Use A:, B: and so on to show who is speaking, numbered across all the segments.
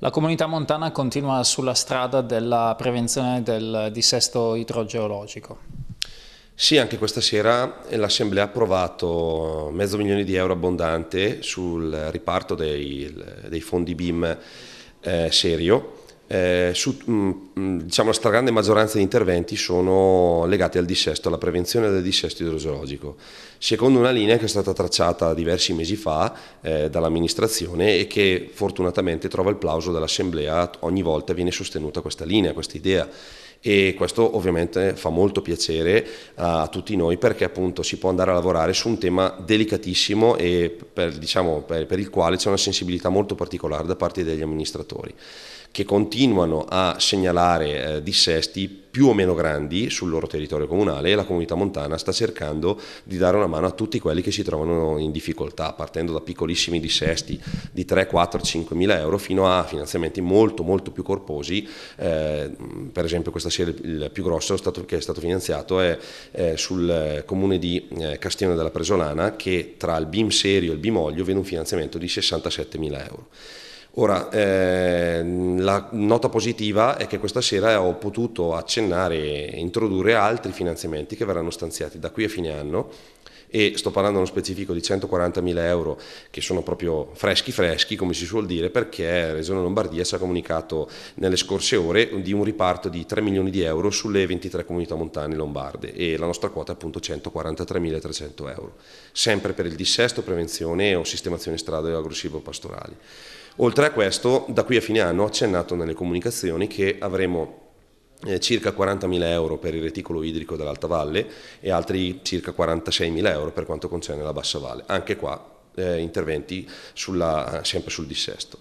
A: La comunità montana continua sulla strada della prevenzione del dissesto idrogeologico. Sì, anche questa sera l'Assemblea ha approvato eh, mezzo milione di euro abbondante sul riparto dei, dei fondi BIM eh, serio eh, su, mh, mm, mm, diciamo, la stragrande maggioranza di interventi sono legati al dissesto, alla prevenzione del dissesto idrogeologico, secondo una linea che è stata tracciata diversi mesi fa eh, dall'amministrazione e che fortunatamente trova il plauso dell'Assemblea, ogni volta viene sostenuta questa linea, questa idea e questo ovviamente fa molto piacere eh, a tutti noi perché appunto si può andare a lavorare su un tema delicatissimo e per, diciamo, per, per il quale c'è una sensibilità molto particolare da parte degli amministratori che continuano a segnalare eh, dissesti più o meno grandi sul loro territorio comunale e la comunità montana sta cercando di dare una mano a tutti quelli che si trovano in difficoltà, partendo da piccolissimi dissesti di 3, 4, 5 mila euro fino a finanziamenti molto molto più corposi, eh, per esempio questa sera il più grosso che è stato finanziato è, è sul comune di eh, Castione della Presolana che tra il BIM serio e il BIM olio vede un finanziamento di 67 mila euro. Ora, eh, la nota positiva è che questa sera ho potuto accennare e introdurre altri finanziamenti che verranno stanziati da qui a fine anno e sto parlando nello specifico di 140.000 euro che sono proprio freschi freschi come si suol dire perché Regione Lombardia si è comunicato nelle scorse ore di un riparto di 3 milioni di euro sulle 23 comunità montane lombarde e la nostra quota è appunto 143.300 euro sempre per il dissesto, prevenzione o sistemazione strade agro-silvo pastorali. Oltre sarà questo da qui a fine anno, ho accennato nelle comunicazioni che avremo eh, circa 40.000 euro per il reticolo idrico dell'Alta Valle e altri circa 46.000 euro per quanto concerne la Bassa Valle. Anche qua eh, interventi sulla, sempre sul dissesto.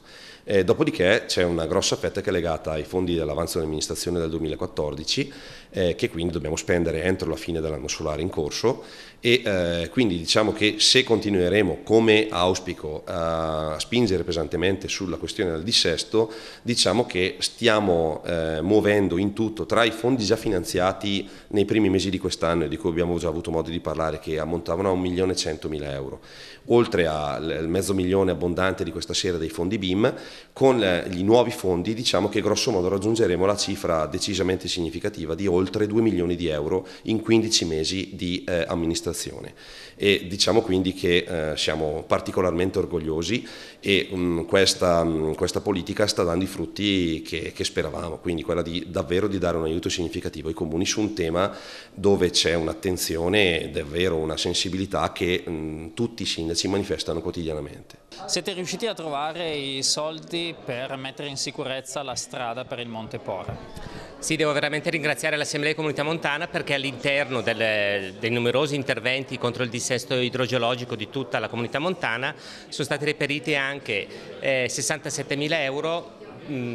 A: E eh, dopodiché c'è una grossa fetta che è legata ai fondi dell'avanzo dell'amministrazione del 2014 eh, che quindi dobbiamo spendere entro la fine dell'anno solare in corso e eh, quindi diciamo che se continueremo come auspico a spingere pesantemente sulla questione del dissesto diciamo che stiamo eh, muovendo in tutto tra i fondi già finanziati nei primi mesi di quest'anno e di cui abbiamo già avuto modo di parlare che ammontavano a 1.100.000 euro oltre oltre al mezzo milione abbondante di questa sera dei fondi BIM, con eh, i nuovi fondi diciamo che grossomodo raggiungeremo la cifra decisamente significativa di oltre 2 milioni di euro in 15 mesi di eh, amministrazione. E diciamo quindi che eh, siamo particolarmente orgogliosi e mh, mm, questa, mh, mm, questa, politica sta dando i frutti che, che speravamo, quindi quella di, davvero di dare un aiuto significativo ai comuni su un tema dove c'è un'attenzione, davvero una sensibilità che mh, mm, tutti i sindaci manifestano manifestano quotidianamente.
B: Siete riusciti a trovare i soldi per mettere in sicurezza la strada per il Monte Pora? Sì, devo veramente ringraziare l'Assemblea di Comunità Montana perché all'interno dei numerosi interventi contro il dissesto idrogeologico di tutta la Comunità Montana sono stati reperiti anche eh, 67 mila euro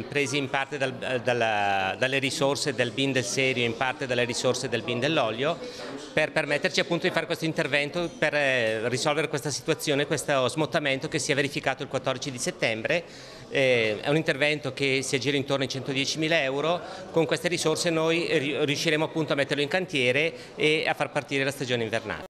B: presi in parte dal, eh, dalla, dalle risorse del BIN del serio, in parte dalle risorse del BIN dell'olio, per permetterci appunto di fare questo intervento per eh, risolvere questa situazione, questo smottamento che si è verificato il 14 di settembre. Eh, è un intervento che si aggira intorno ai 110.000 euro, con queste risorse noi riusciremo appunto a metterlo in cantiere e a far partire la stagione invernale.